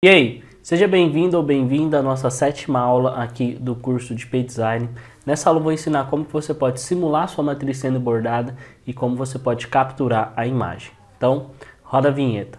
E aí, seja bem-vindo ou bem-vinda à nossa sétima aula aqui do curso de Pay Design. Nessa aula eu vou ensinar como você pode simular sua matriz sendo bordada e como você pode capturar a imagem. Então, roda a vinheta.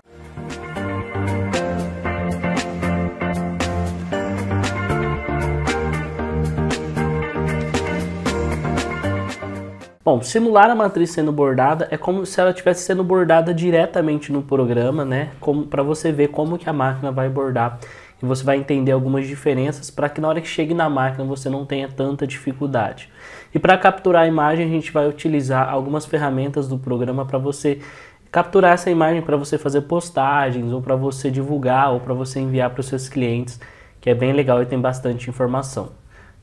Bom, simular a matriz sendo bordada é como se ela estivesse sendo bordada diretamente no programa, né? Para você ver como que a máquina vai bordar e você vai entender algumas diferenças para que na hora que chegue na máquina você não tenha tanta dificuldade. E para capturar a imagem a gente vai utilizar algumas ferramentas do programa para você capturar essa imagem para você fazer postagens ou para você divulgar ou para você enviar para os seus clientes, que é bem legal e tem bastante informação.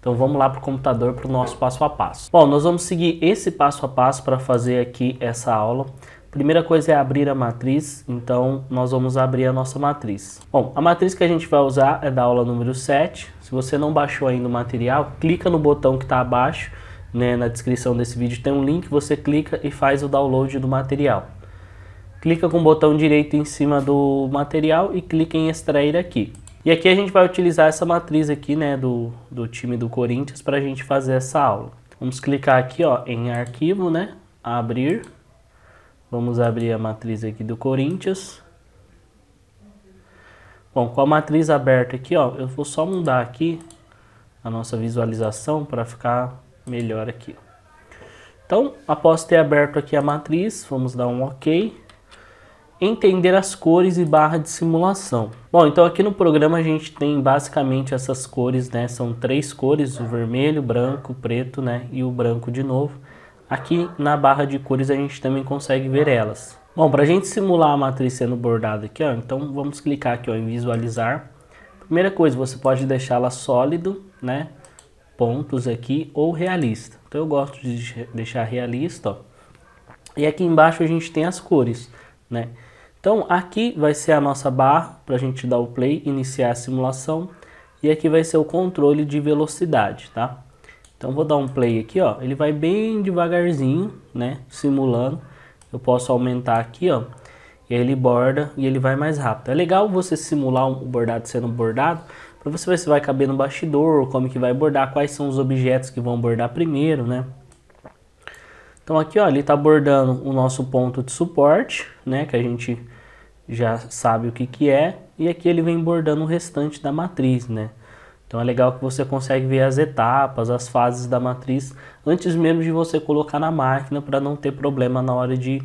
Então vamos lá para o computador para o nosso passo a passo. Bom, nós vamos seguir esse passo a passo para fazer aqui essa aula. Primeira coisa é abrir a matriz, então nós vamos abrir a nossa matriz. Bom, a matriz que a gente vai usar é da aula número 7. Se você não baixou ainda o material, clica no botão que está abaixo, né, na descrição desse vídeo tem um link, você clica e faz o download do material. Clica com o botão direito em cima do material e clica em extrair aqui. E aqui a gente vai utilizar essa matriz aqui, né, do, do time do Corinthians para a gente fazer essa aula. Vamos clicar aqui, ó, em arquivo, né, abrir. Vamos abrir a matriz aqui do Corinthians. Bom, com a matriz aberta aqui, ó, eu vou só mudar aqui a nossa visualização para ficar melhor aqui. Então, após ter aberto aqui a matriz, vamos dar um OK entender as cores e barra de simulação. Bom, então aqui no programa a gente tem basicamente essas cores, né? São três cores, o vermelho, branco, preto, né? E o branco de novo. Aqui na barra de cores a gente também consegue ver elas. Bom, para a gente simular a matriz sendo bordada aqui, ó, então vamos clicar aqui ó, em visualizar. Primeira coisa, você pode deixá-la sólido, né? Pontos aqui ou realista. Então eu gosto de deixar realista, ó. E aqui embaixo a gente tem as cores, né? Então aqui vai ser a nossa barra para a gente dar o play, iniciar a simulação. E aqui vai ser o controle de velocidade, tá? Então vou dar um play aqui, ó. Ele vai bem devagarzinho, né? Simulando. Eu posso aumentar aqui, ó. E aí ele borda e ele vai mais rápido. É legal você simular um bordado sendo bordado. Para você ver se vai caber no bastidor, como que vai bordar, quais são os objetos que vão bordar primeiro, né? Então aqui, ó, ele tá bordando o nosso ponto de suporte, né? Que a gente já sabe o que, que é, e aqui ele vem bordando o restante da matriz, né? Então é legal que você consegue ver as etapas, as fases da matriz antes mesmo de você colocar na máquina para não ter problema na hora de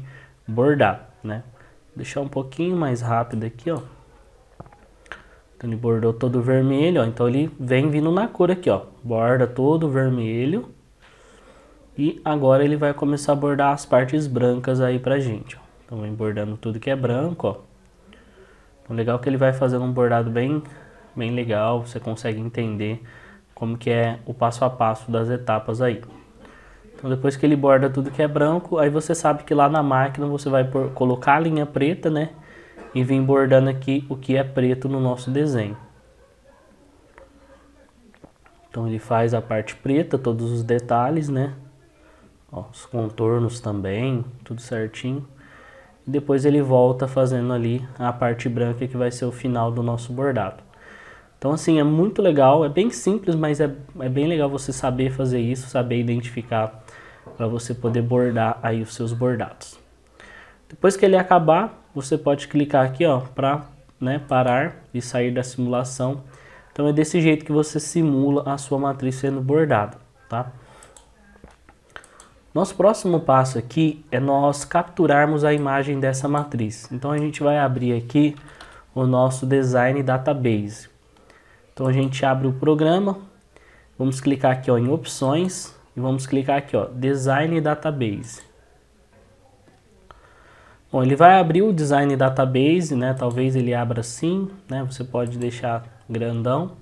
bordar, né? Deixar um pouquinho mais rápido aqui, ó. Então ele bordou todo vermelho, ó. Então ele vem vindo na cor aqui, ó. Borda todo vermelho. E agora ele vai começar a bordar as partes brancas aí pra gente, ó. Então vem bordando tudo que é branco, ó. O legal é que ele vai fazendo um bordado bem, bem legal, você consegue entender como que é o passo a passo das etapas aí. Então depois que ele borda tudo que é branco, aí você sabe que lá na máquina você vai por, colocar a linha preta, né? E vir bordando aqui o que é preto no nosso desenho. Então ele faz a parte preta, todos os detalhes, né? Ó, os contornos também, tudo certinho. Depois ele volta fazendo ali a parte branca que vai ser o final do nosso bordado. Então assim, é muito legal, é bem simples, mas é, é bem legal você saber fazer isso, saber identificar para você poder bordar aí os seus bordados. Depois que ele acabar, você pode clicar aqui ó, para né, parar e sair da simulação. Então é desse jeito que você simula a sua matriz sendo bordada, tá? Nosso próximo passo aqui é nós capturarmos a imagem dessa matriz. Então a gente vai abrir aqui o nosso Design Database. Então a gente abre o programa, vamos clicar aqui ó, em opções e vamos clicar aqui ó, Design Database. Bom, ele vai abrir o Design Database, né? Talvez ele abra assim, né? Você pode deixar grandão.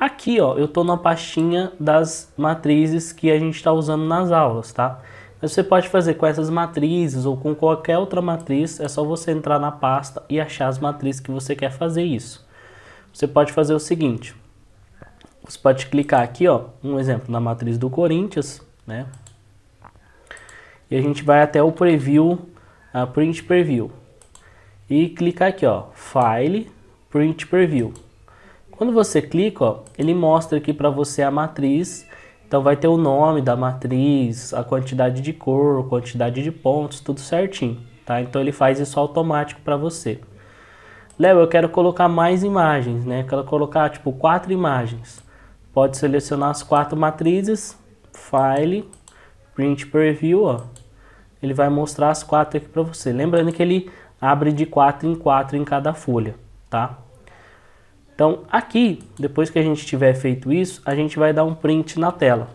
Aqui, ó, eu estou na pastinha das matrizes que a gente está usando nas aulas, tá? Mas você pode fazer com essas matrizes ou com qualquer outra matriz, é só você entrar na pasta e achar as matrizes que você quer fazer isso. Você pode fazer o seguinte, você pode clicar aqui, ó, um exemplo, na matriz do Corinthians, né? E a gente vai até o preview, a print preview. E clicar aqui, ó, file, print preview. Quando você clica, ó, ele mostra aqui para você a matriz. Então vai ter o nome da matriz, a quantidade de cor, quantidade de pontos, tudo certinho, tá? Então ele faz isso automático para você. Léo, eu quero colocar mais imagens, né? Eu quero colocar tipo quatro imagens. Pode selecionar as quatro matrizes, File, Print Preview, ó. Ele vai mostrar as quatro aqui para você. Lembrando que ele abre de quatro em quatro em cada folha, tá? Então aqui, depois que a gente tiver feito isso, a gente vai dar um print na tela.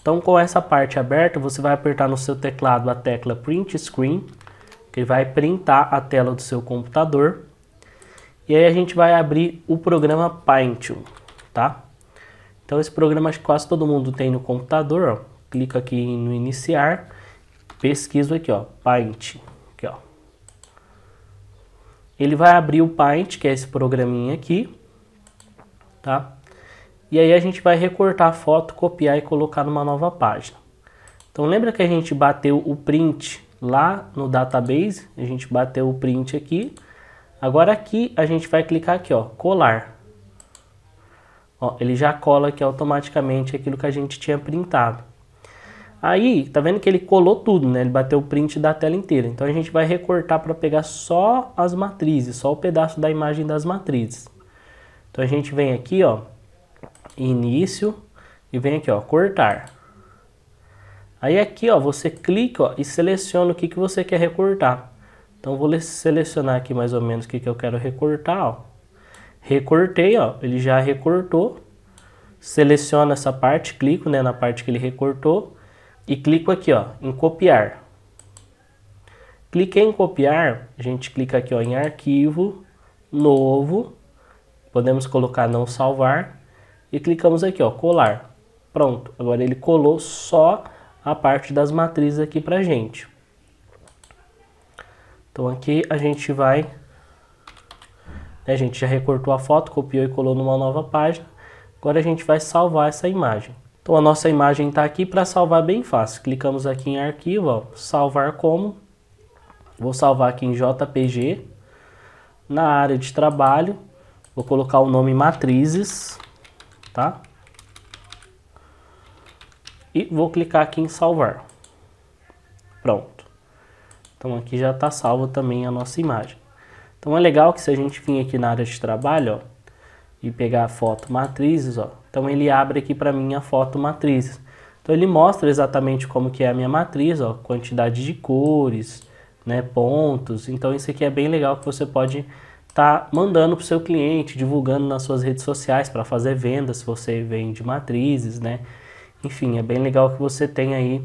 Então com essa parte aberta, você vai apertar no seu teclado a tecla Print Screen, que vai printar a tela do seu computador. E aí a gente vai abrir o programa Paint, tá? Então esse programa que quase todo mundo tem no computador, ó. Clica aqui no iniciar, pesquiso aqui, ó, Paint, aqui, ó. Ele vai abrir o Paint, que é esse programinha aqui, tá? E aí a gente vai recortar a foto, copiar e colocar numa nova página. Então lembra que a gente bateu o print lá no database? A gente bateu o print aqui. Agora aqui a gente vai clicar aqui, ó, colar. Ó, ele já cola aqui automaticamente aquilo que a gente tinha printado. Aí, tá vendo que ele colou tudo, né? Ele bateu o print da tela inteira. Então a gente vai recortar para pegar só as matrizes, só o pedaço da imagem das matrizes. Então a gente vem aqui, ó, início e vem aqui, ó, cortar. Aí aqui, ó, você clica ó, e seleciona o que, que você quer recortar. Então vou selecionar aqui mais ou menos o que, que eu quero recortar, ó. Recortei, ó, ele já recortou. Seleciona essa parte, clico né, na parte que ele recortou e clico aqui ó, em copiar. Cliquei em copiar, a gente clica aqui ó, em arquivo, novo, podemos colocar não salvar e clicamos aqui ó, colar. Pronto, agora ele colou só a parte das matrizes aqui para gente. Então aqui a gente vai, né, a gente já recortou a foto, copiou e colou numa nova página. Agora a gente vai salvar essa imagem. Então a nossa imagem está aqui para salvar bem fácil. Clicamos aqui em arquivo, ó, salvar como. Vou salvar aqui em JPG. Na área de trabalho, vou colocar o nome matrizes, tá? E vou clicar aqui em salvar. Pronto. Então aqui já está salva também a nossa imagem. Então é legal que se a gente vir aqui na área de trabalho, ó, e pegar a foto matrizes, ó. Então ele abre aqui para mim a foto matrizes. Então ele mostra exatamente como que é a minha matriz, ó, quantidade de cores, né, pontos. Então isso aqui é bem legal que você pode estar tá mandando para o seu cliente, divulgando nas suas redes sociais para fazer vendas, se você vende matrizes, né? Enfim, é bem legal que você tenha aí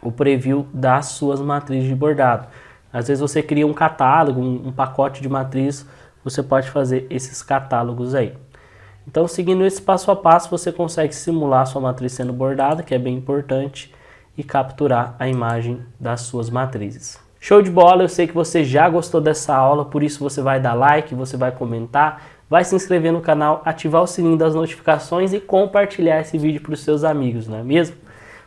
o preview das suas matrizes de bordado. Às vezes você cria um catálogo, um, pacote de matriz você pode fazer esses catálogos aí. Então, seguindo esse passo a passo, você consegue simular sua matriz sendo bordada, que é bem importante, e capturar a imagem das suas matrizes. Show de bola, eu sei que você já gostou dessa aula, por isso você vai dar like, você vai comentar, vai se inscrever no canal, ativar o sininho das notificações e compartilhar esse vídeo para os seus amigos, não é mesmo?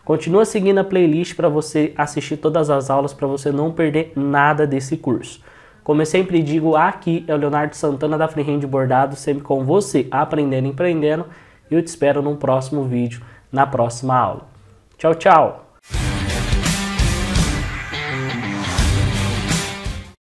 Continua seguindo a playlist para você assistir todas as aulas, para você não perder nada desse curso. Como eu sempre digo, aqui é o Leonardo Santana da Freehand Bordado, sempre com você, aprendendo e empreendendo. E eu te espero num próximo vídeo, na próxima aula. Tchau, tchau!